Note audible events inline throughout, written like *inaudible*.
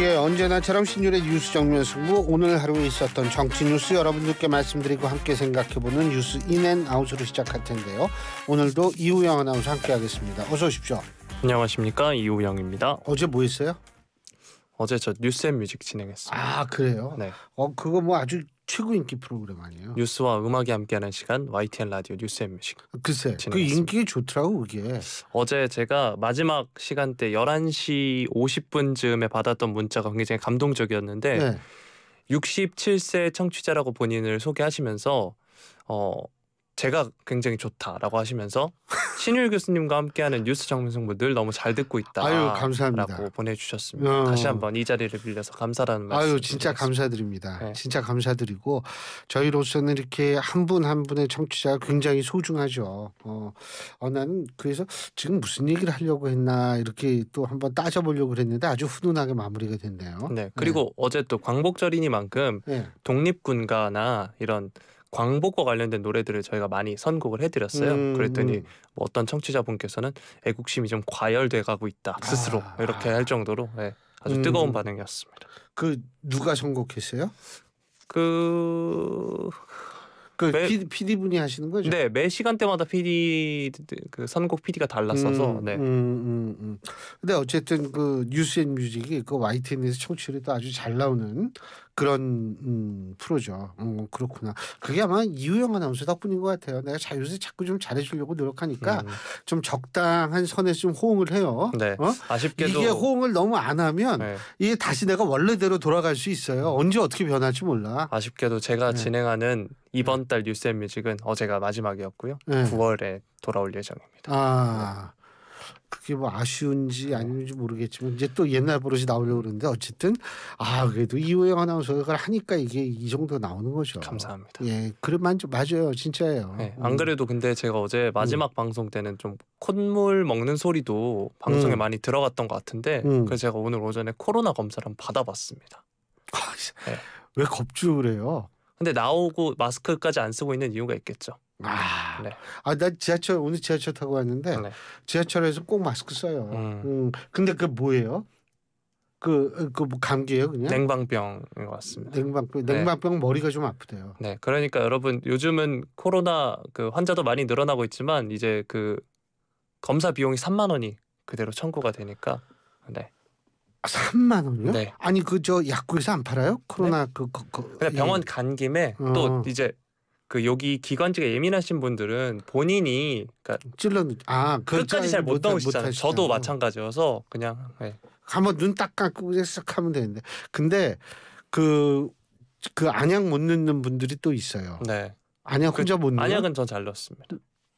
예, 언제나처럼 신율의 뉴스 정면 승부 오늘 하루에 있었던 정치 뉴스 여러분들께 말씀드리고 함께 생각해보는 뉴스 인앤아웃으로 시작할 텐데요. 오늘도 이우영 아나운서 함께하겠습니다. 어서 오십시오. 안녕하십니까 이우영입니다. 어제 뭐 했어요? 어제 저 뉴스앤뮤직 진행했어요. 아 그래요? 네. 어 그거 뭐 아주 최고 인기 프로그램 아니에요? 뉴스와 음악이 함께하는 시간 YTN 라디오 뉴스 앤 뮤직. 글쎄, 그 인기 좋더라고 그게. 어제 제가 마지막 시간 때 11시 50분쯤에 받았던 문자가 굉장히 감동적이었는데 네. 67세 청취자라고 본인을 소개하시면서 어 제가 굉장히 좋다라고 하시면서 *laughs* 신율 교수님과 함께하는 뉴스 정민성분들 너무 잘 듣고 있다. 아유 감사합니다.라고 보내주셨습니다. 어. 다시 한번 이 자리를 빌려서 감사라는 말씀. 아유 진짜 드리겠습니다. 감사드립니다. 네. 진짜 감사드리고 저희로서는 이렇게 한 분한 한 분의 청취자가 굉장히 소중하죠. 어, 어, 나는 그래서 지금 무슨 얘기를 하려고 했나 이렇게 또 한번 따져보려고 그랬는데 아주 훈훈하게 마무리가 됐네요. 네 그리고 네. 어제 또 광복절이니만큼 네. 독립군가나 이런 광복과 관련된 노래들을 저희가 많이 선곡을 해드렸어요. 음, 그랬더니 음. 뭐 어떤 청취자분께서는 애국심이 좀 과열돼가고 있다 아. 스스로 아, 이렇게 아. 할 정도로 네, 아주 음. 뜨거운 반응이었습니다. 그 누가 선곡했어요? 그그 매, PD 분이 하시는 거죠? 네, 매 시간대마다 PD 그 선곡 PD가 달랐어서. 음, 네. 음, 음, 음. 근데 어쨌든 그 뉴스앤뮤직이 그 YTN에서 청취율이 또 아주 잘 나오는 그런 음, 프로죠. 음, 그렇구나. 그게 아마 이유영 아나운서 덕분인 것 같아요. 내가 자 요새 자꾸 좀 잘해주려고 노력하니까 음. 좀 적당한 선에 좀 호응을 해요. 네. 어? 아쉽게도 이게 호응을 너무 안 하면 네. 이게 다시 내가 원래대로 돌아갈 수 있어요. 언제 어떻게 변할지 몰라. 아쉽게도 제가 네. 진행하는 이번 달 뉴스앤뮤직은 어제가 마지막이었고요. 9월에 돌아올 예정입니다. 아 그게 뭐 아쉬운지 아닌지 모르겠지만 이제 또 옛날 버릇이 나오려고 그러는데 어쨌든 아 그래도 이호에 아나운서가 하니까 이게 이 정도 나오는 거죠. 감사합니다. 예, 그래만 좀 맞아요, 진짜예요. 네, 안 음. 그래도 근데 제가 어제 음. 마지막 음. 방송 때는 좀 콧물 먹는 소리도 방송에 음. 많이 들어갔던 것 같은데 음. 그래서 제가 오늘 오전에 코로나 검사를 한번 받아봤습니다. 아, 네. 왜 겁주를 해요? 근데 나오고 마스크까지 안 쓰고 있는 이유가 있겠죠. 아, 네. 아, 나 지하철 오늘 지하철 타고 왔는데 네. 지하철에서 꼭 마스크 써요. 음. 음. 근데 그 뭐예요? 그, 그뭐 감기예요 그냥? 냉방병인 것 같습니다. 냉방병, 네. 냉방병 네. 머리가 좀 아프대요. 네, 그러니까 여러분 요즘은 코로나 그 환자도 많이 늘어나고 있지만 이제 그 검사 비용이 3만 원이 그대로 청구가 되니까 네. 아, 3만 원요? 네. 아니 그 저 약국에서 안 팔아요? 네. 코로나 네? 그, 그, 그 그냥 예. 병원 간 김에 어. 또 이제 그 여기 기관지가 예민하신 분들은 본인이 그러니까 찔러 아 끝까지 잘 못 넣으시잖아요. 저도 마찬가지여서 그냥 네. 한번 눈 딱 감고 시작하면 되는데 근데 그그 그, 그 안약 못 넣는 분들이 또 있어요. 네. 안약 그 혼자 그, 못 넣는 안약은 전 잘 넣었습니다.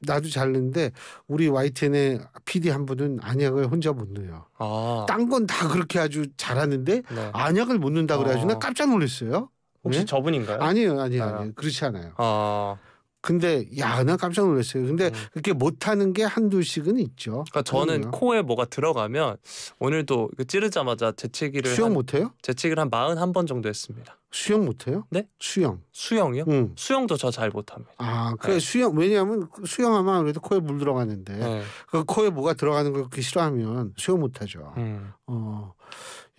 나도 잘는데 우리 YTN의 PD 한 분은 안약을 혼자 못 넣어요. 아. 딴건 다 그렇게 아주 잘하는데 네. 안약을 못 넣는다 그래가지고 아. 깜짝 놀랐어요. 혹시 네? 저분인가요? 아니에요, 아니에요, 아. 니에요 그렇지 않아요. 아. 근데 야나 깜짝 놀랐어요. 근데 음. 그렇게 못하는 게 한두씩은 있죠. 그러니까 저는 그럼요. 코에 뭐가 들어가면 오늘도 그 찌르자마자 재채기를 수영 못해요? 재채기를 한 41번 정도 했습니다. 수영 못해요? 네? 수영. 수영이요? 응. 수영도 저 잘 못합니다. 아, 네. 그래 네. 수영 왜냐하면 그 수영하면 그래도 코에 물 들어가는데 네. 그 코에 뭐가 들어가는 걸그 싫어하면 수영 못하죠. 음. 어,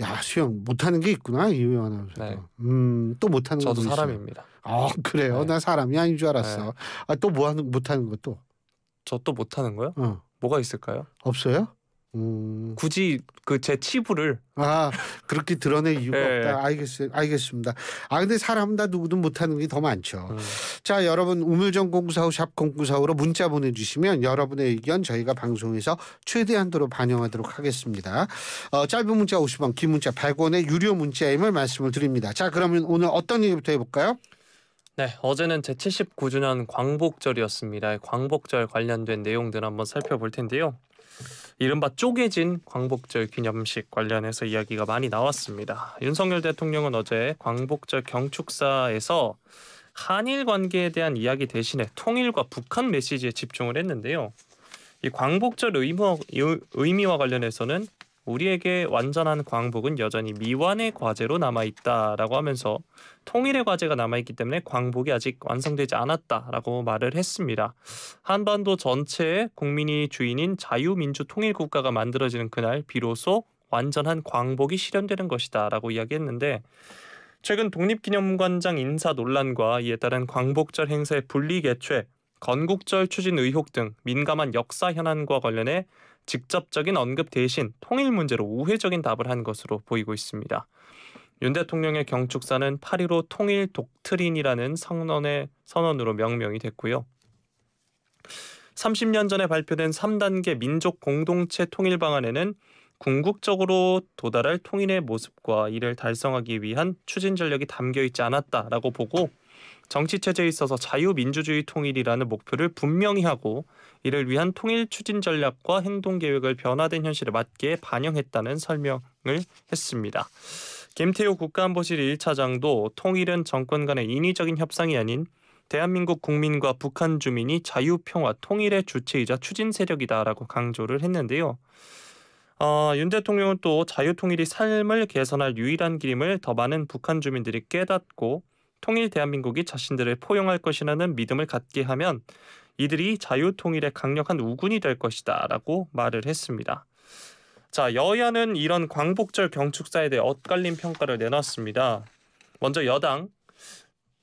야 수영 못하는 게 있구나 이유영 아 네. 음, 또 못하는 저도 사람입니다. 아, 그래요? 네. 나 사람이 아닌 줄 알았어. 네. 아, 또 뭐 하는 못하는 것도? 저 또 못하는 거요? 어. 뭐가 있을까요? 없어요? 음. 굳이 그 제 치부를 아 그렇게 드러낼 이유가 네. 없다. 알겠어요. 알겠습니다. 아 근데 사람 다 누구든 못하는 게 더 많죠. 음. 자 여러분 우물정 공사우 샵 공구사우로 문자 보내주시면 여러분의 의견 저희가 방송에서 최대한도로 반영하도록 하겠습니다. 어, 짧은 문자 50원, 긴 문자 100원의 유료 문자임을 말씀을 드립니다. 자 그러면 오늘 어떤 얘기부터 해볼까요? 네, 어제는 제 79주년 광복절이었습니다. 광복절 관련된 내용들 한번 살펴볼 텐데요. 이른바 쪼개진 광복절 기념식 관련해서 이야기가 많이 나왔습니다. 윤석열 대통령은 어제 광복절 경축사에서 한일 관계에 대한 이야기 대신에 통일과 북한 메시지에 집중을 했는데요. 이 광복절 의무, 의미와 관련해서는 우리에게 완전한 광복은 여전히 미완의 과제로 남아 있다라고 하면서 통일의 과제가 남아 있기 때문에 광복이 아직 완성되지 않았다라고 말을 했습니다. 한반도 전체에 국민이 주인인 자유민주 통일 국가가 만들어지는 그날 비로소 완전한 광복이 실현되는 것이다라고 이야기했는데 최근 독립기념관장 인사 논란과 이에 따른 광복절 행사의 분리 개최 건국절 추진 의혹 등 민감한 역사 현안과 관련해 직접적인 언급 대신 통일 문제로 우회적인 답을 한 것으로 보이고 있습니다. 윤 대통령의 경축사는 8.15 통일 독트린이라는 선언의 선언으로 명명이 됐고요. 30년 전에 발표된 3단계 민족 공동체 통일 방안에는 궁극적으로 도달할 통일의 모습과 이를 달성하기 위한 추진 전력이 담겨 있지 않았다라고 보고 정치 체제에 있어서 자유민주주의 통일이라는 목표를 분명히 하고 이를 위한 통일 추진 전략과 행동 계획을 변화된 현실에 맞게 반영했다는 설명을 했습니다. 김태우 국가안보실 1차장도 통일은 정권 간의 인위적인 협상이 아닌 대한민국 국민과 북한 주민이 자유 평화 통일의 주체이자 추진 세력이다라고 강조를 했는데요. 어, 윤 대통령은 또 자유 통일이 삶을 개선할 유일한 길임을 더 많은 북한 주민들이 깨닫고 통일 대한민국이 자신들을 포용할 것이라는 믿음을 갖게 하면 이들이 자유 통일의 강력한 우군이 될 것이다라고 말을 했습니다. 자, 여야는 이런 광복절 경축사에 대해 엇갈린 평가를 내놨습니다. 먼저 여당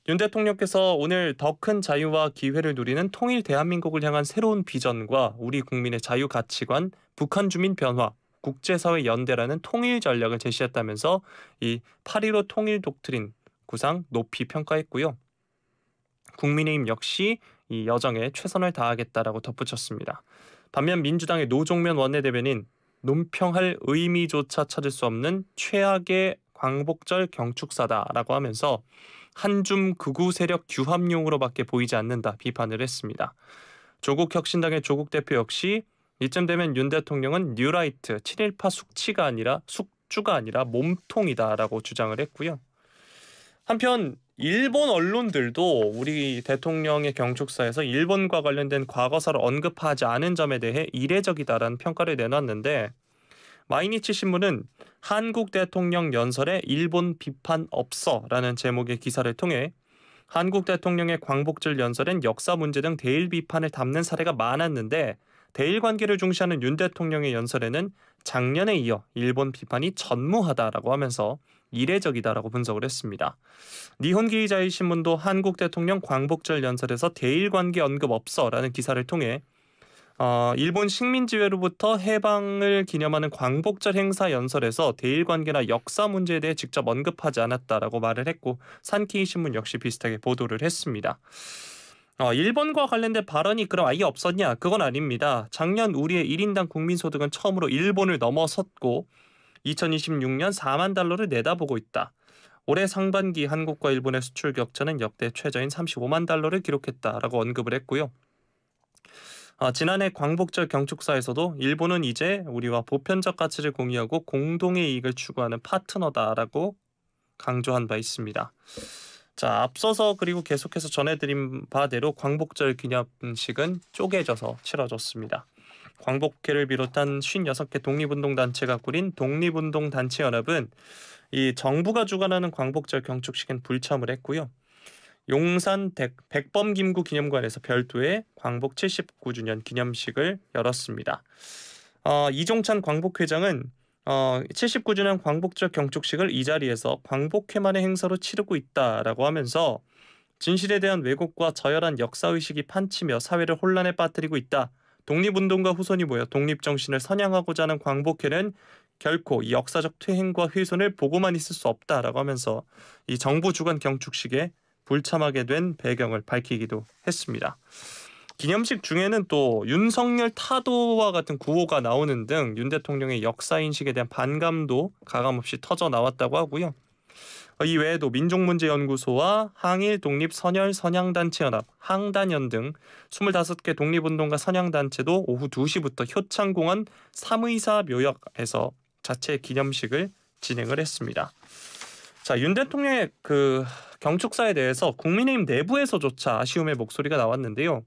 윤 대통령께서 오늘 더 큰 자유와 기회를 누리는 통일 대한민국을 향한 새로운 비전과 우리 국민의 자유 가치관, 북한 주민 변화, 국제사회 연대라는 통일 전략을 제시했다면서 이8.15 통일 독트린 구상 높이 평가했고요. 국민의힘 역시 이 여정에 최선을 다하겠다라고 덧붙였습니다. 반면 민주당의 노종면 원내대변인 논평할 의미조차 찾을 수 없는 최악의 광복절 경축사다라고 하면서 한줌 극우 세력 규합용으로밖에 보이지 않는다 비판을 했습니다. 조국 혁신당의 조국 대표 역시 이쯤 되면 윤 대통령은 뉴라이트 친일파 숙치가 아니라 숙주가 아니라 몸통이다라고 주장을 했고요. 한편 일본 언론들도 우리 대통령의 경축사에서 일본과 관련된 과거사를 언급하지 않은 점에 대해 이례적이다라는 평가를 내놨는데 마이니치 신문은 한국 대통령 연설에 일본 비판 없어라는 제목의 기사를 통해 한국 대통령의 광복절 연설엔 역사 문제 등 대일 비판을 담는 사례가 많았는데 대일 관계를 중시하는 윤 대통령의 연설에는 작년에 이어 일본 비판이 전무하다라고 하면서 이례적이다라고 분석을 했습니다. 니혼기 자이 신문도 한국 대통령 광복절 연설에서 대일 관계 언급 없어라는 기사를 통해 어, 일본 식민지회로부터 해방을 기념하는 광복절 행사 연설에서 대일 관계나 역사 문제에 대해 직접 언급하지 않았다라고 말을 했고 산케이 신문 역시 비슷하게 보도를 했습니다. 어, 일본과 관련된 발언이 그럼 아예 없었냐? 그건 아닙니다. 작년 우리의 1인당 국민소득은 처음으로 일본을 넘어섰고 2026년 4만 달러를 내다보고 있다. 올해 상반기 한국과 일본의 수출 격차는 역대 최저인 35만 달러를 기록했다라고 언급을 했고요. 아, 지난해 광복절 경축사에서도 일본은 이제 우리와 보편적 가치를 공유하고 공동의 이익을 추구하는 파트너다라고 강조한 바 있습니다. 자 앞서서 그리고 계속해서 전해드린 바대로 광복절 기념식은 쪼개져서 치러졌습니다. 광복회를 비롯한 56개 독립운동단체가 꾸린 독립운동단체연합은 이 정부가 주관하는 광복절 경축식엔 불참을 했고요. 용산 백범김구 기념관에서 별도의 광복 79주년 기념식을 열었습니다. 어, 이종찬 광복회장은 어, 79주년 광복절 경축식을 이 자리에서 광복회만의 행사로 치르고 있다라고 하면서 진실에 대한 왜곡과 저열한 역사의식이 판치며 사회를 혼란에 빠뜨리고 있다. 독립운동가 후손이 모여 독립정신을 선양하고자 하는 광복회는 결코 이 역사적 퇴행과 훼손을 보고만 있을 수 없다라고 하면서 이 정부 주관 경축식에 불참하게 된 배경을 밝히기도 했습니다. 기념식 중에는 또 윤석열 타도와 같은 구호가 나오는 등 윤 대통령의 역사 인식에 대한 반감도 가감없이 터져 나왔다고 하고요. 어, 이 외에도 민족문제연구소와 항일 독립 선열 선양단체 연합, 항단연 등 25개 독립운동가 선양단체도 오후 2시부터 효창공원 삼의사 묘역에서 자체 기념식을 진행을 했습니다. 자, 윤 대통령의 그 경축사에 대해서 국민의힘 내부에서조차 아쉬움의 목소리가 나왔는데요.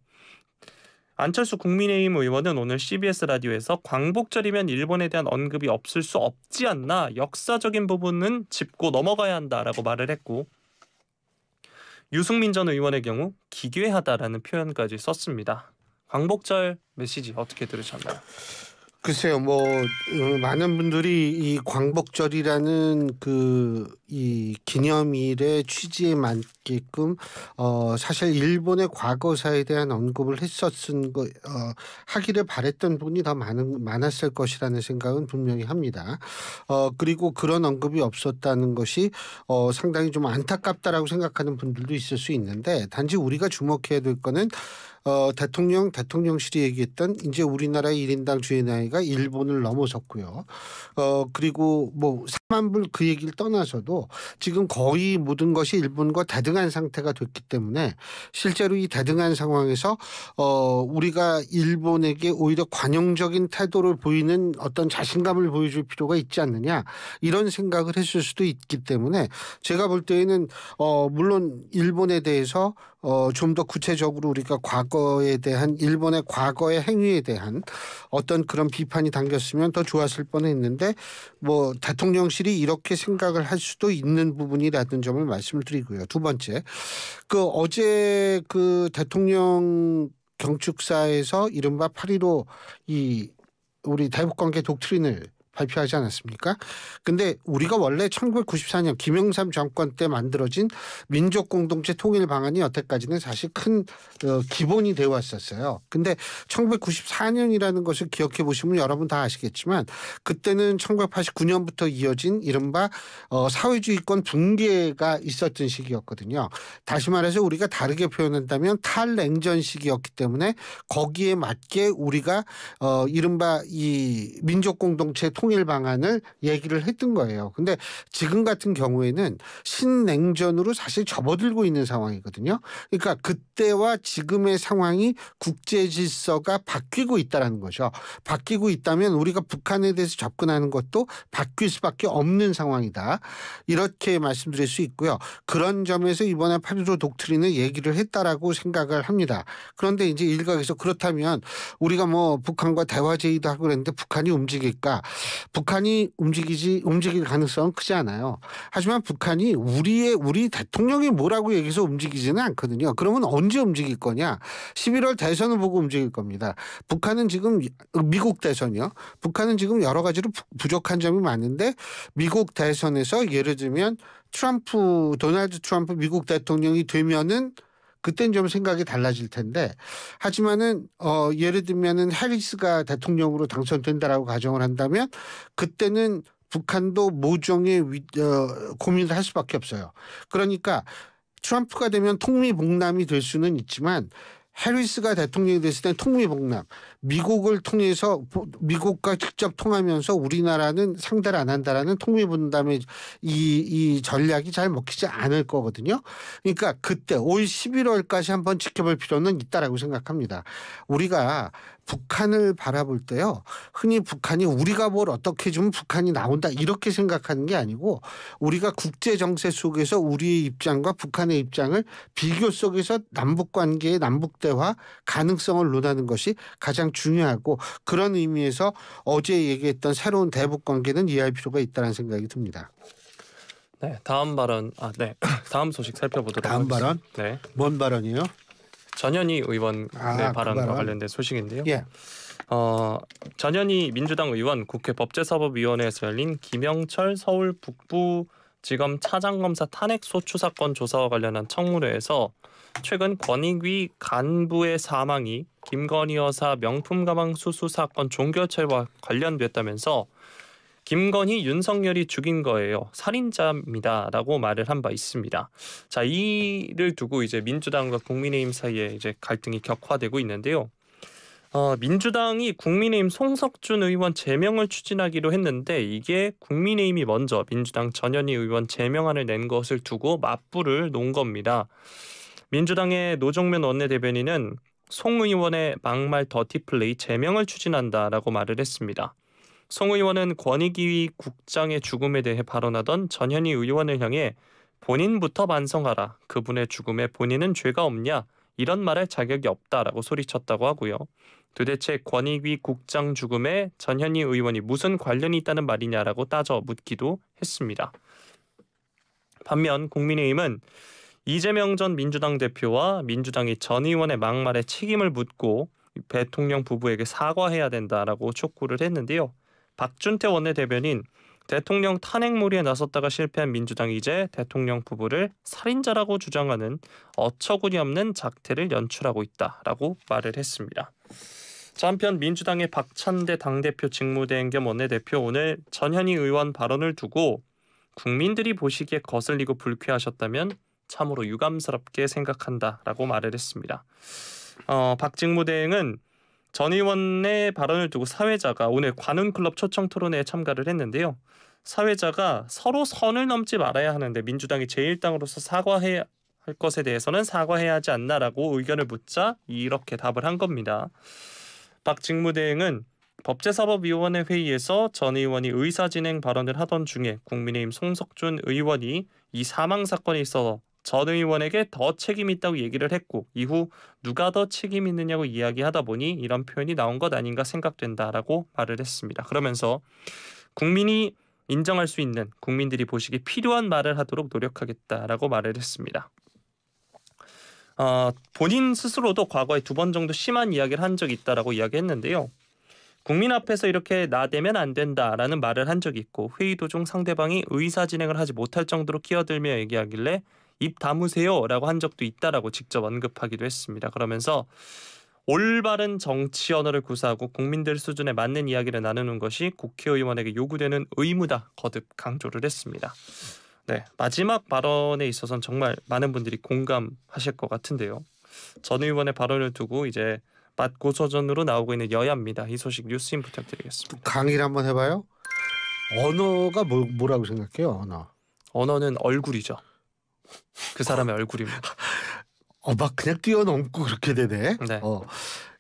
안철수 국민의힘 의원은 오늘 CBS 라디오에서 광복절이면 일본에 대한 언급이 없을 수 없지 않나 역사적인 부분은 짚고 넘어가야 한다라고 말을 했고 유승민 전 의원의 경우 기괴하다라는 표현까지 썼습니다. 광복절 메시지 어떻게 들으셨나요? 글쎄요, 뭐 어, 많은 분들이 이 광복절이라는 그 이 기념일의 취지에 맞게끔 어 사실 일본의 과거사에 대한 언급을 했었은 거 어, 하기를 바랬던 분이 더 많은 많았을 것이라는 생각은 분명히 합니다. 어 그리고 그런 언급이 없었다는 것이 어 상당히 좀 안타깝다라고 생각하는 분들도 있을 수 있는데 단지 우리가 주목해야 될 거는 어, 대통령 대통령실이 얘기했던 이제 우리나라의 1인당 주의 나이가 일본을 넘어섰고요. 어, 그리고 뭐 만불 그 얘기를 떠나서도 지금 거의 모든 것이 일본과 대등한 상태가 됐기 때문에 실제로 이 대등한 상황에서 어 우리가 일본에게 오히려 관용적인 태도를 보이는 어떤 자신감을 보여줄 필요가 있지 않느냐 이런 생각을 했을 수도 있기 때문에 제가 볼 때에는 어 물론 일본에 대해서 어, 좀더 구체적으로 우리가 과거에 대한 일본의 과거의 행위에 대한 어떤 그런 비판이 담겼으면 더 좋았을 뻔했는데 뭐대통령씨 확실히 이렇게 생각을 할 수도 있는 부분이라는 점을 말씀을 드리고요. 두 번째, 그 어제 그 대통령 경축사에서 이른바 8.15이 우리 대북관계 독트린을 발표하지 않았습니까? 근데 우리가 원래 1994년 김영삼 정권 때 만들어진 민족 공동체 통일 방안이 여태까지는 사실 큰 어, 기본이 되어 왔었어요. 근데 1994년이라는 것을 기억해 보시면 여러분 다 아시겠지만 그때는 1989년부터 이어진 이른바 어, 사회주의권 붕괴가 있었던 시기였거든요. 다시 말해서 우리가 다르게 표현한다면 탈냉전 시기였기 때문에 거기에 맞게 우리가 어, 이른바 이 민족 공동체 통일 통일 방안을 얘기를 했던 거예요. 근데 지금 같은 경우에는 신냉전으로 사실 접어들고 있는 상황이거든요. 그러니까 그때와 지금의 상황이 국제 질서가 바뀌고 있다라는 거죠. 바뀌고 있다면 우리가 북한에 대해서 접근하는 것도 바뀔 수밖에 없는 상황이다. 이렇게 말씀드릴 수 있고요. 그런 점에서 이번에 8 1로 독트린을 얘기를 했다라고 생각을 합니다. 그런데 이제 일각에서 그렇다면 우리가 뭐 북한과 대화 제의도 하고 그랬는데 북한이 움직일까? 북한이 움직이지 움직일 가능성은 크지 않아요. 하지만 북한이 우리의 우리 대통령이 뭐라고 얘기해서 움직이지는 않거든요. 그러면 언제 움직일 거냐? 11월 대선을 보고 움직일 겁니다. 북한은 지금 미국 대선이요. 북한은 지금 여러 가지로 부족한 점이 많은데 미국 대선에서 예를 들면 트럼프 도널드 트럼프 미국 대통령이 되면은 그땐 좀 생각이 달라질 텐데 하지만은 어 예를 들면은 해리스가 대통령으로 당선된다라고 가정을 한다면 그때는 북한도 모종의 위, 어, 고민을 할 수밖에 없어요. 그러니까 트럼프가 되면 통미 봉남이 될 수는 있지만 해리스가 대통령이 됐을 때 통미 복남 미국을 통해서 미국과 직접 통하면서 우리나라는 상대를 안 한다라는 통미 분담의 이, 이 전략이 잘 먹히지 않을 거거든요. 그러니까 그때 올 11월까지 한번 지켜볼 필요는 있다라고 생각합니다. 우리가 북한을 바라볼 때요. 흔히 북한이 우리가 뭘 어떻게 주면 북한이 나온다 이렇게 생각하는 게 아니고 우리가 국제 정세 속에서 우리의 입장과 북한의 입장을 비교 속에서 남북 관계의 남북 대화 가능성을 논하는 것이 가장 중요하고 그런 의미에서 어제 얘기했던 새로운 대북 관계는 이해할 필요가 있다는 생각이 듭니다. 네, 다음 발언 아 네. *clears throat* 다음 소식 살펴보도록 다음 하겠습니다. 발언? 네. 뭔 발언이요? 전현희 의원의 아, 발언과 그 관련된 소식인데요. 예. 어, 전현희 민주당 의원 국회 법제사법위원회에서 열린 김영철 서울 북부 지검 차장검사 탄핵 소추 사건 조사와 관련한 청문회에서 최근 권익위 간부의 사망이 김건희 여사 명품 가방 수수 사건 종결체와 관련됐다면서 김건희 윤석열이 죽인 거예요. 살인자입니다라고 말을 한 바 있습니다. 자, 이를 두고 이제 민주당과 국민의힘 사이에 이제 갈등이 격화되고 있는데요. 어, 민주당이 국민의힘 송석준 의원 제명을 추진하기로 했는데 이게 국민의힘이 먼저 민주당 전현희 의원 제명안을 낸 것을 두고 맞불을 놓은 겁니다. 민주당의 노정면 원내대변인은 송 의원의 막말 더티플레이 제명을 추진한다라고 말을 했습니다. 송 의원은 권익위 국장의 죽음에 대해 발언하던 전현희 의원을 향해 본인부터 반성하라. 그분의 죽음에 본인은 죄가 없냐? 이런 말할 자격이 없다라고 소리쳤다고 하고요. 도대체 권익위 국장 죽음에 전현희 의원이 무슨 관련이 있다는 말이냐라고 따져 묻기도 했습니다. 반면 국민의힘은 이재명 전 민주당 대표와 민주당이 전 의원의 막말에 책임을 묻고 대통령 부부에게 사과해야 된다라고 촉구를 했는데요. 박준태 원내대변인 대통령 탄핵몰이에 나섰다가 실패한 민주당이 이제 대통령 부부를 살인자라고 주장하는 어처구니 없는 작태를 연출하고 있다라고 말을 했습니다. 자, 한편 민주당의 박찬대 당대표 직무대행 겸 원내대표 오늘 전현희 의원 발언을 두고 국민들이 보시기에 거슬리고 불쾌하셨다면 참으로 유감스럽게 생각한다라고 말을 했습니다. 어, 박직무대행은 전 의원의 발언을 두고 사회자가 오늘 관훈클럽 초청 토론회에 참가를 했는데요. 사회자가 서로 선을 넘지 말아야 하는데 민주당이 제1당으로서 사과해야 할 것에 대해서는 사과해야 하지 않나라고 의견을 묻자 이렇게 답을 한 겁니다. 박 직무대행은 법제사법위원회 회의에서 전 의원이 의사진행 발언을 하던 중에 국민의힘 송석준 의원이 이 사망 사건에 있어서 전 의원에게 더 책임 있다고 얘기를 했고 이후 누가 더 책임 있느냐고 이야기하다 보니 이런 표현이 나온 것 아닌가 생각된다라고 말을 했습니다. 그러면서 국민이 인정할 수 있는 국민들이 보시기 필요한 말을 하도록 노력하겠다라고 말을 했습니다. 어, 본인 스스로도 과거에 두 번 정도 심한 이야기를 한 적이 있다라고 이야기했는데요. 국민 앞에서 이렇게 나대면 안 된다라는 말을 한 적이 있고 회의 도중 상대방이 의사 진행을 하지 못할 정도로 끼어들며 얘기하길래 입 다무세요라고 한 적도 있다라고 직접 언급하기도 했습니다. 그러면서 올바른 정치 언어를 구사하고 국민들 수준에 맞는 이야기를 나누는 것이 국회의원에게 요구되는 의무다 거듭 강조를 했습니다. 네 마지막 발언에 있어서는 정말 많은 분들이 공감하실 것 같은데요. 전 의원의 발언을 두고 이제 맞고서전으로 나오고 있는 여야입니다. 이 소식 뉴스인 부탁드리겠습니다. 강의를 한번 해봐요. 언어가 뭐, 뭐라고 생각해요? 언어. 언어는 얼굴이죠. 그 사람의 얼굴입니다. *laughs* 어, 막 그냥 뛰어넘고 그렇게 되네. 네. 어.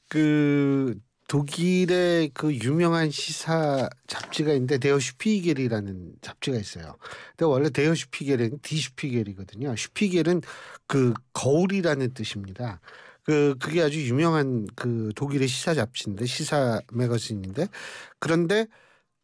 그 독일의 그 유명한 시사 잡지가 있는데 데어 슈피겔이라는 잡지가 있어요. 근데 원래 데어 슈피겔은 디슈피겔이거든요. 슈피겔은 그 거울이라는 뜻입니다. 그 그게 아주 유명한 그 독일의 시사 잡지인데 시사 매거진인데 그런데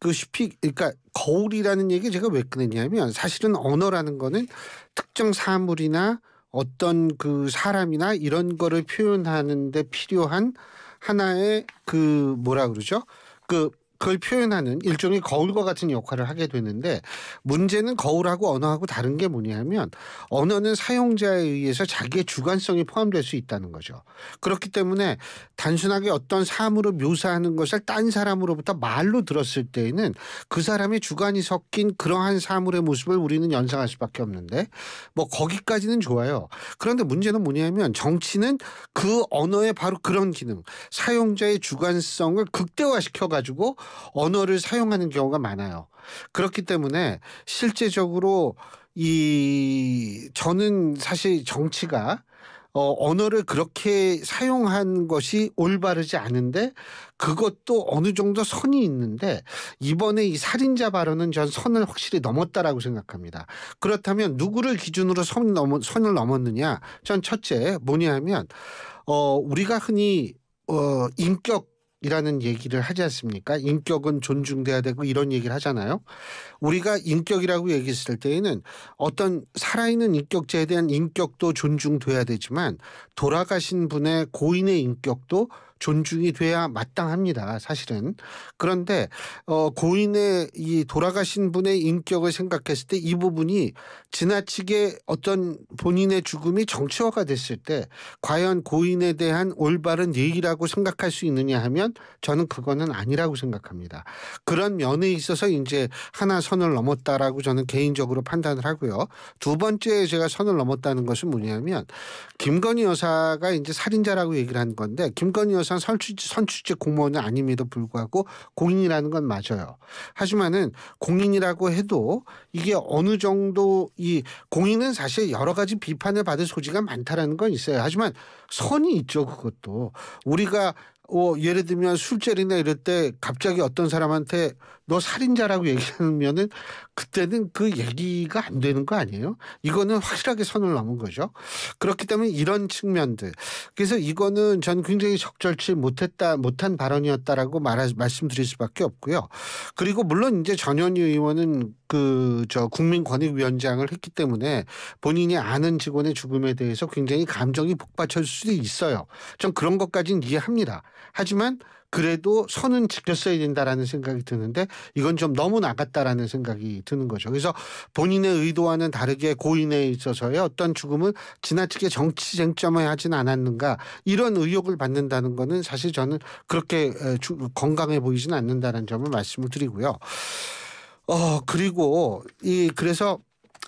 보셨피 그 그러니까 거울이라는 얘기 제가 왜 꺼냈냐면 사실은 언어라는 거는 특정 사물이나 어떤 그 사람이나 이런 거를 표현하는데 필요한 하나의 그 뭐라 그러죠? 그 그걸 표현하는 일종의 거울과 같은 역할을 하게 되는데 문제는 거울하고 언어하고 다른 게 뭐냐면 언어는 사용자에 의해서 자기의 주관성이 포함될 수 있다는 거죠. 그렇기 때문에 단순하게 어떤 사물을 묘사하는 것을 딴 사람으로부터 말로 들었을 때에는 그 사람의 주관이 섞인 그러한 사물의 모습을 우리는 연상할 수밖에 없는데 뭐 거기까지는 좋아요. 그런데 문제는 뭐냐면 정치는 그 언어의 바로 그런 기능, 사용자의 주관성을 극대화시켜 가지고 언어를 사용하는 경우가 많아요. 그렇기 때문에 실제적으로 이 저는 사실 정치가 어, 언어를 그렇게 사용한 것이 올바르지 않은데 그것도 어느 정도 선이 있는데 이번에 이 살인자 발언은 전 선을 확실히 넘었다라고 생각합니다. 그렇다면 누구를 기준으로 선넘 선을 넘었느냐? 전 첫째 뭐냐하면 어, 우리가 흔히 어, 인격 이라는 얘기를 하지 않습니까? 인격은 존중돼야 되고 이런 얘기를 하잖아요. 우리가 인격이라고 얘기했을 때에는 어떤 살아있는 인격체에 대한 인격도 존중돼야 되지만 돌아가신 분의 고인의 인격도 존중이 돼야 마땅합니다. 사실은. 그런데 어 고인의 이 돌아가신 분의 인격을 생각했을 때 이 부분이 지나치게 어떤 본인의 죽음이 정치화가 됐을 때 과연 고인에 대한 올바른 얘기라고 생각할 수 있느냐 하면 저는 그거는 아니라고 생각합니다. 그런 면에 있어서 이제 하나 선을 넘었다라고 저는 개인적으로 판단을 하고요. 두 번째 제가 선을 넘었다는 것은 뭐냐면 김건희 여사가 이제 살인자라고 얘기를 한 건데 김건희 여사 것은 선출직, 선출직 공무원은 아님에도 불구하고 공인이라는 건 맞아요. 하지만은 공인이라고 해도 이게 어느 정도 이 공인은 사실 여러 가지 비판을 받을 소지가 많다라는 건 있어요. 하지만 선이 있죠. 그것도 우리가 어, 예를 들면 술자리나 이럴 때 갑자기 어떤 사람한테 너 살인자라고 얘기하면은 그때는 그 얘기가 안 되는 거 아니에요? 이거는 확실하게 선을 넘은 거죠. 그렇기 때문에 이런 측면들. 그래서 이거는 전 굉장히 적절치 못했다, 못한 발언이었다라고 말하, 말씀드릴 수밖에 없고요. 그리고 물론 이제 전현희 의원은 그, 저, 국민권익위원장을 했기 때문에 본인이 아는 직원의 죽음에 대해서 굉장히 감정이 복받쳐질 수도 있어요. 전 그런 것까지는 이해합니다. 하지만 그래도 선은 지켰어야 된다라는 생각이 드는데 이건 좀 너무 나갔다라는 생각이 드는 거죠. 그래서 본인의 의도와는 다르게 고인에 있어서의 어떤 죽음을 지나치게 정치 쟁점에 하진 않았는가 이런 의혹을 받는다는 거는 사실 저는 그렇게 건강해 보이지는 않는다는 점을 말씀을 드리고요. 어 그리고 이 그래서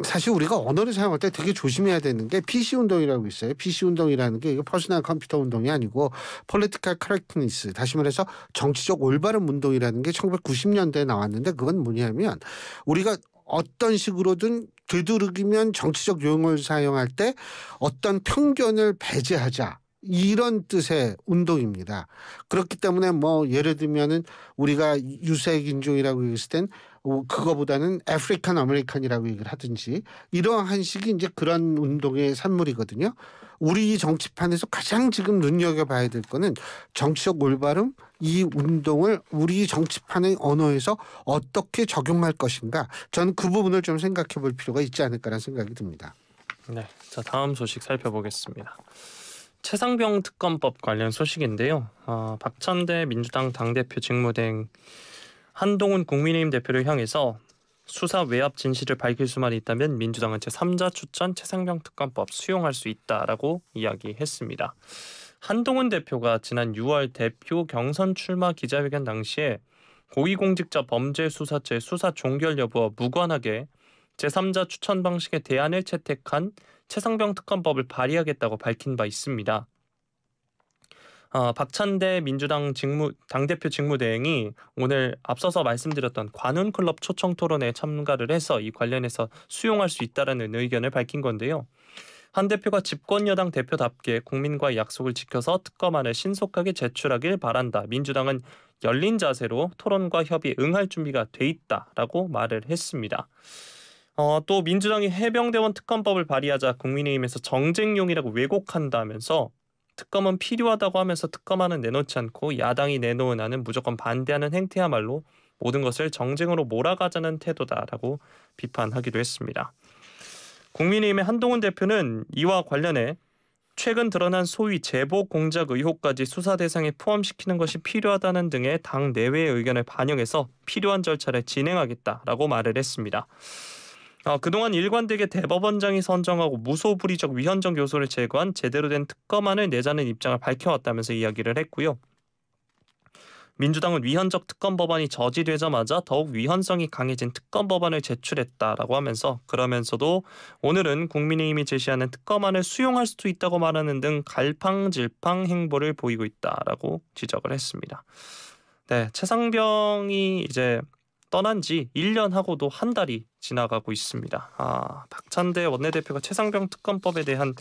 사실 우리가 언어를 사용할 때 되게 조심해야 되는 게 PC 운동이라고 있어요. PC 운동이라는 게 이거 퍼스널 컴퓨터 운동이 아니고 폴리티컬 커렉트니스 다시 말해서 정치적 올바른 운동이라는 게 1990년대에 나왔는데 그건 뭐냐면 우리가 어떤 식으로든 되도록이면 정치적 용어를 사용할 때 어떤 편견을 배제하자. 이런 뜻의 운동입니다. 그렇기 때문에 뭐 예를 들면은 우리가 유색인종이라고 했을 땐 어, 그거보다는 아프리칸 아메리칸이라고 얘기를 하든지 이러한 식이 이제 그런 운동의 산물이거든요. 우리 정치판에서 가장 지금 눈여겨봐야 될 거는 정치적 올바름 이 운동을 우리 정치판의 언어에서 어떻게 적용할 것인가 저는 그 부분을 좀 생각해 볼 필요가 있지 않을까라는 생각이 듭니다. 네, 자 다음 소식 살펴보겠습니다. 최상병 특검법 관련 소식인데요. 어, 박찬대 민주당 당대표 직무대행 한동훈 국민의힘 대표를 향해서 수사 외압 진실을 밝힐 수만 있다면 민주당은 제3자 추천 최상병 특검법 수용할 수 있다라고 이야기했습니다. 한동훈 대표가 지난 6월 대표 경선 출마 기자회견 당시에 고위공직자 범죄수사죄 수사 종결 여부와 무관하게 제3자 추천 방식의 대안을 채택한 최상병 특검법을 발의하겠다고 밝힌 바 있습니다. 어, 박찬대 민주당 직무 당대표 직무대행이 오늘 앞서서 말씀드렸던 관훈클럽 초청 토론회에 참가를 해서 이 관련해서 수용할 수 있다라는 의견을 밝힌 건데요. 한 대표가 집권 여당 대표답게 국민과의 약속을 지켜서 특검안을 신속하게 제출하길 바란다. 민주당은 열린 자세로 토론과 협의 응할 준비가 돼 있다라고 말을 했습니다. 어, 또 민주당이 해병대원 특검법을 발의하자 국민의힘에서 정쟁용이라고 왜곡한다면서 특검은 필요하다고 하면서 특검안은 내놓지 않고 야당이 내놓은 안은 무조건 반대하는 행태야말로 모든 것을 정쟁으로 몰아가자는 태도다라고 비판하기도 했습니다. 국민의힘의 한동훈 대표는 이와 관련해 최근 드러난 소위 제보 공작 의혹까지 수사 대상에 포함시키는 것이 필요하다는 등의 당 내외의 의견을 반영해서 필요한 절차를 진행하겠다라고 말을 했습니다. 어, 그동안 일관되게 대법원장이 선정하고 무소불위적 위헌정 교수를 제거한 제대로 된 특검안을 내자는 입장을 밝혀왔다면서 이야기를 했고요. 민주당은 위헌적 특검 법안이 저지되자마자 더욱 위헌성이 강해진 특검 법안을 제출했다라고 하면서 그러면서도 오늘은 국민의힘이 제시하는 특검안을 수용할 수도 있다고 말하는 등 갈팡질팡 행보를 보이고 있다라고 지적을 했습니다. 네, 최상병이 이제 떠난 지 1년 하고도 한 달이 지나가고 있습니다. 아, 박찬대 원내대표가 최상병 특검법에 대한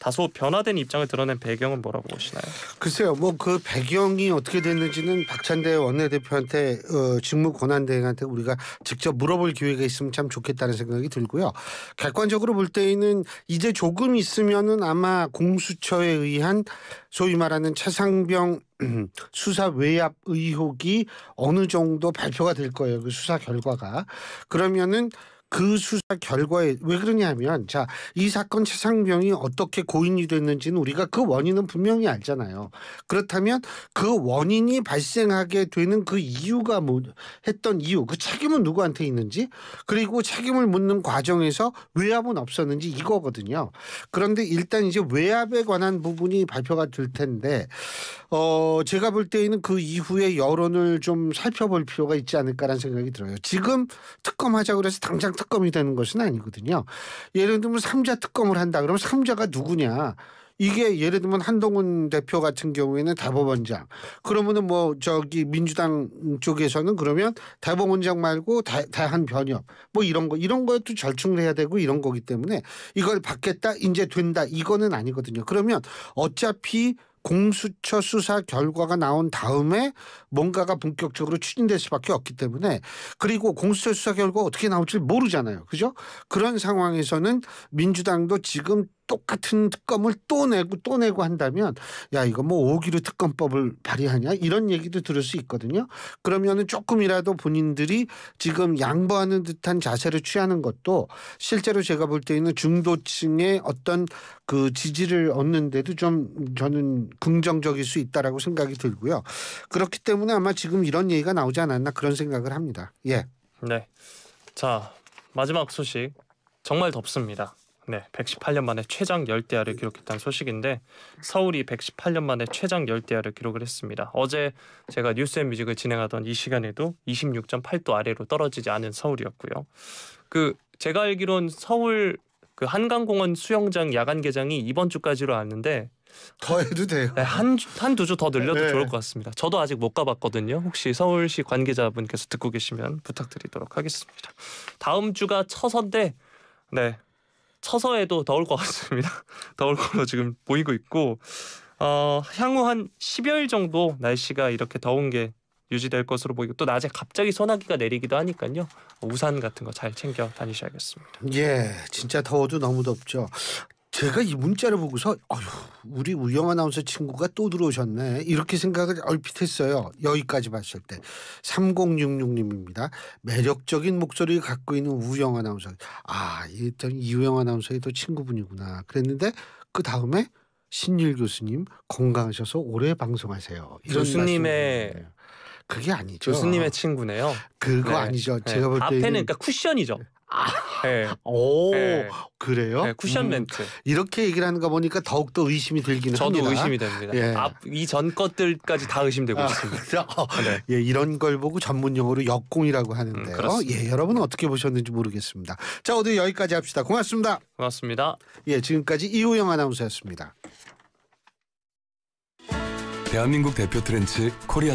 다소 변화된 입장을 드러낸 배경은 뭐라고 보시나요? 글쎄요, 뭐 그 배경이 어떻게 됐는지는 박찬대 원내대표한테 어, 직무 권한 대행한테 우리가 직접 물어볼 기회가 있으면 참 좋겠다는 생각이 들고요. 객관적으로 볼 때에는 이제 조금 있으면은 아마 공수처에 의한 소위 말하는 최상병 *clears throat* 수사 외압 의혹이 어느 정도 발표가 될 거예요. 그 수사 결과가. 그러면은 그 수사 결과에 왜 그러냐면 자 이 사건 최상병이 어떻게 고인이 됐는지는 우리가 그 원인은 분명히 알잖아요. 그렇다면 그 원인이 발생하게 되는 그 이유가 뭐 했던 이유 그 책임은 누구한테 있는지 그리고 책임을 묻는 과정에서 외압은 없었는지 이거거든요. 그런데 일단 이제 외압에 관한 부분이 발표가 될 텐데 어 제가 볼 때에는 그 이후에 여론을 좀 살펴볼 필요가 있지 않을까라는 생각이 들어요. 지금 특검하자 그래서 당장 특 특검이 되는 것은 아니거든요. 예를 들면 삼자 특검을 한다 그러면 삼자가 누구냐? 이게 예를 들면 한동훈 대표 같은 경우에는 대법원장 그러면은 뭐 저기 민주당 쪽에서는 그러면 대법원장 말고 다, 다한 변협 뭐 이런 거 이런 것도 절충을 해야 되고 이런 거기 때문에 이걸 받겠다 이제 된다 이거는 아니거든요 그러면 어차피 공수처 수사 결과가 나온 다음에 뭔가가 본격적으로 추진될 수밖에 없기 때문에 그리고 공수처 수사 결과 어떻게 나올지 모르잖아요. 그죠? 그런 상황에서는 민주당도 지금 똑같은 특검을 또 내고 또 내고 한다면 야 이거 뭐 오기로 특검법을 발의하냐 이런 얘기도 들을 수 있거든요. 그러면은 조금이라도 본인들이 지금 양보하는 듯한 자세를 취하는 것도 실제로 제가 볼 때는 중도층의 어떤 그 지지를 얻는데도 좀 저는 긍정적일 수 있다라고 생각이 들고요. 그렇기 때문에 아마 지금 이런 얘기가 나오지 않았나 그런 생각을 합니다. 예. 네. 자 마지막 소식 정말 덥습니다. 네, 118년 만에 최장 열대야를 네. 기록했다는 소식인데 서울이 118년 만에 최장 열대야를 기록을 했습니다. 어제 제가 뉴스앤뮤직을 진행하던 이 시간에도 26.8도 아래로 떨어지지 않은 서울이었고요. 그 제가 알기론 서울 그 한강공원 수영장 야간 개장이 이번 주까지로 왔는데더 해도 돼요. 네, 한한두 주 더 늘려도 네. 좋을 것 같습니다. 저도 아직 못 가봤거든요. 혹시 서울시 관계자분께서 듣고 계시면 부탁드리도록 하겠습니다. 다음 주가 처선데 네 서서해도 더울 것 같습니다. *laughs* 더울 걸로 지금 보이고 있고 어, 향후 한 10여일 정도 날씨가 이렇게 더운 게 유지될 것으로 보이고 또 낮에 갑자기 소나기가 내리기도 하니까요 우산 같은 거 잘 챙겨 다니셔야겠습니다. 예, 진짜 더워도 너무 덥죠. 제가 이 문자를 보고서 어휴, 우리 우영 아나운서 친구가 또 들어오셨네 이렇게 생각을 얼핏 했어요. 여기까지 봤을 때 3066님입니다. 매력적인 목소리를 갖고 있는 우영 아나운서 아 일단 이우영 아나운서의 또 친구분이구나 그랬는데 그 다음에 신일 교수님 건강하셔서 오래 방송하세요. 교수님의 그게 아니죠. 교수님의 친구네요. 그거 네. 아니죠. 제가 네. 볼때 앞에는 그러니까 쿠션이죠. 예. 아, 네. 오 네. 그래요? 네, 쿠션 음, 멘트. 이렇게 얘기를 하는 거 보니까 더욱 더 의심이 들기는 저도 합니다. 의심이 됩니다. 예. 앞, 이전 것들까지 다 의심되고 아, 있습니다. 어, 네. 예, 이런 걸 보고 전문 용어로 역공이라고 하는데요. 음, 예, 여러분은 어떻게 보셨는지 모르겠습니다. 자, 오늘 여기까지 합시다. 고맙습니다. 고맙습니다. 예, 지금까지 이호영 아나운서였습니다. 대한민국 대표 트렌치 코리아